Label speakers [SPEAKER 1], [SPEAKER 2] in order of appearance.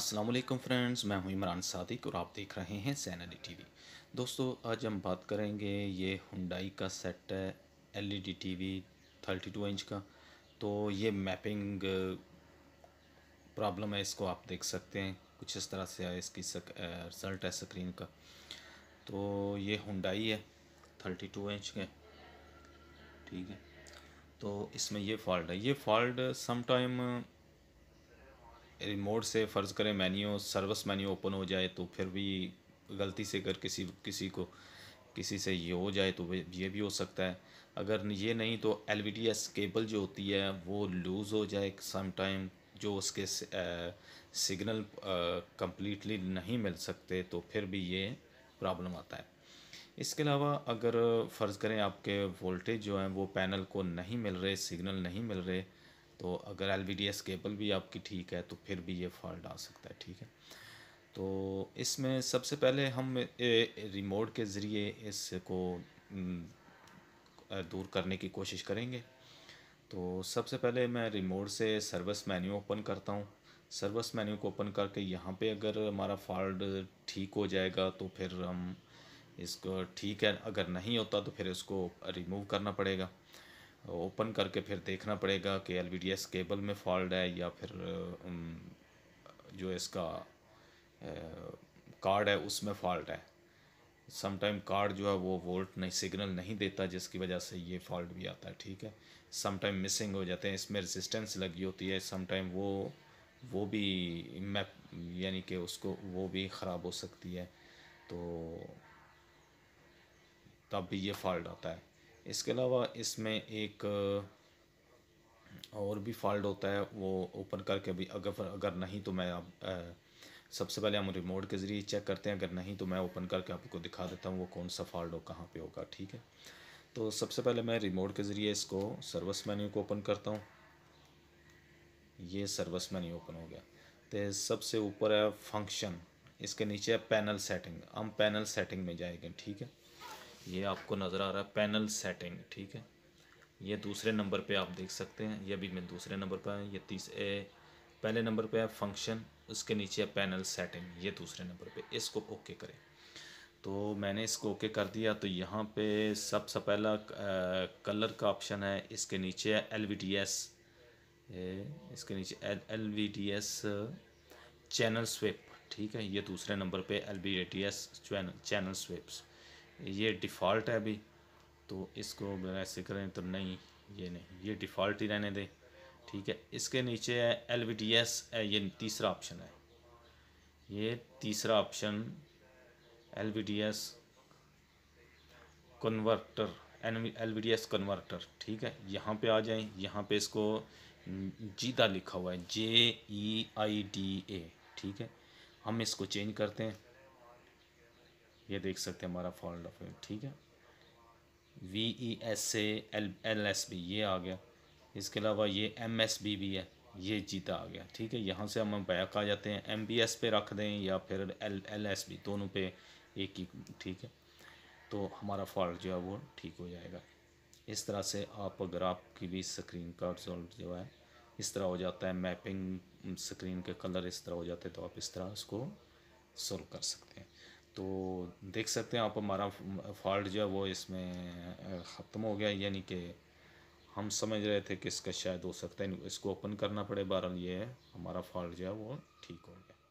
[SPEAKER 1] अस्सलाम वालेकुम फ्रेंड्स मैं हूं इमरान सादिक और आप देख रहे हैं सैनली टीवी दोस्तों आज हम बात करेंगे ये हुंडई का सेट है एलईडी टीवी 32 इंच का तो ये मैपिंग प्रॉब्लम है इसको आप देख सकते हैं कुछ इस तरह से है इसकी सक, रिजल्ट है स्क्रीन का तो ये हुंडई है 32 इंच के ठीक है तो इसमें ये फॉल्ट है ये फॉल्ट समटाइम रिमोट से फ़र्ज़ करें मेन्यू सर्विस मेन्यू ओपन हो जाए तो फिर भी गलती से अगर किसी किसी को किसी से ये हो जाए तो ये भी हो सकता है अगर ये नहीं तो एल केबल जो होती है वो लूज़ हो जाए टाइम जो उसके सिग्नल कम्प्लीटली नहीं मिल सकते तो फिर भी ये प्रॉब्लम आता है इसके अलावा अगर फ़र्ज़ करें आपके वोल्टेज जो हैं वो पैनल को नहीं मिल रहे सिग्नल नहीं मिल रहे तो अगर L V D S cable भी आपकी ठीक है तो फिर भी ये फॉल्ट आ सकता है ठीक है तो इसमें सबसे पहले हम रिमोट के ज़रिए इसको दूर करने की कोशिश करेंगे तो सबसे पहले मैं रिमोट से सर्विस मेन्यू ओपन करता हूँ सर्विस मेन्यू को ओपन करके यहाँ पे अगर हमारा फॉल्ट ठीक हो जाएगा तो फिर हम इसको ठीक है अगर नहीं होता तो फिर इसको रिमूव करना पड़ेगा ओपन करके फिर देखना पड़ेगा कि एल केबल में फॉल्ट है या फिर जो इसका कार्ड है उसमें फॉल्ट है समटाइम कार्ड जो है वो वोल्ट नहीं सिग्नल नहीं देता जिसकी वजह से ये फॉल्ट भी आता है ठीक है समटाइम मिसिंग हो जाते हैं इसमें रेजिस्टेंस लगी होती है समटाइम वो वो भी मैप यानी कि उसको वो भी ख़राब हो सकती है तो तब भी ये फॉल्ट आता है इसके अलावा इसमें एक और भी फॉल्ट होता है वो ओपन करके अभी अगर अगर नहीं तो मैं आप सबसे पहले हम रिमोट के ज़रिए चेक करते हैं अगर नहीं तो मैं ओपन करके आपको दिखा देता हूँ वो कौन सा फॉल्ट हो कहाँ पे होगा ठीक है तो सबसे पहले मैं रिमोट के ज़रिए इसको सर्विस मेन्यू को ओपन करता हूँ ये सर्विस मेन्यू ओपन हो गया तो सबसे ऊपर है फंक्शन इसके नीचे है पैनल सेटिंग हम पैनल सेटिंग में जाएंगे ठीक है ये आपको नज़र आ रहा है पैनल सेटिंग ठीक है ये दूसरे नंबर पे आप देख सकते हैं ये अभी मैं दूसरे नंबर पर आया ये तीस ए पहले नंबर पे है फंक्शन उसके नीचे है पैनल सेटिंग ये दूसरे नंबर पे इसको ओके करें तो मैंने इसको ओके कर दिया तो यहाँ पे सबसे पहला कलर का ऑप्शन है इसके नीचे है एल वी डी एस इसके नीचे L L V D S channel swap ठीक है ये दूसरे नंबर पर L V D S channel channel swaps ये डिफ़ॉल्ट है अभी तो इसको ऐसे करें तो नहीं ये नहीं ये डिफ़ॉल्ट ही रहने दें ठीक है इसके नीचे है एल वी टी एस ये तीसरा ऑप्शन है ये तीसरा option L V D S converter L V D S converter ठीक है यहाँ पे आ जाएं यहाँ पे इसको जीदा लिखा हुआ है जे ई आई डी ए ठीक है हम इसको चेंज करते हैं ये देख सकते हैं हमारा फॉल्ट ऑफ ठीक है V E S L L S B ये आ गया इसके अलावा ये एम एस बी भी है ये जीता आ गया ठीक है यहाँ से हम बैक आ जाते हैं एम बी एस पे रख दें या फिर एल एल एस बी दोनों पे एक ही ठीक है तो हमारा फॉल्ट जो है वो ठीक हो जाएगा इस तरह से आप अगर आपकी भी स्क्रीन का रिजल्ट जो है इस तरह हो जाता है मैपिंग स्क्रीन के कलर इस तरह हो जाते हैं तो आप इस तरह उसको सोल्व कर सकते हैं तो देख सकते हैं आप हमारा फॉल्ट जो है वो इसमें ख़त्म हो गया यानी कि हम समझ रहे थे कि इसका शायद हो सकता है इसको ओपन करना पड़े बहरहाल ये हमारा फॉल्ट जो है वो ठीक हो गया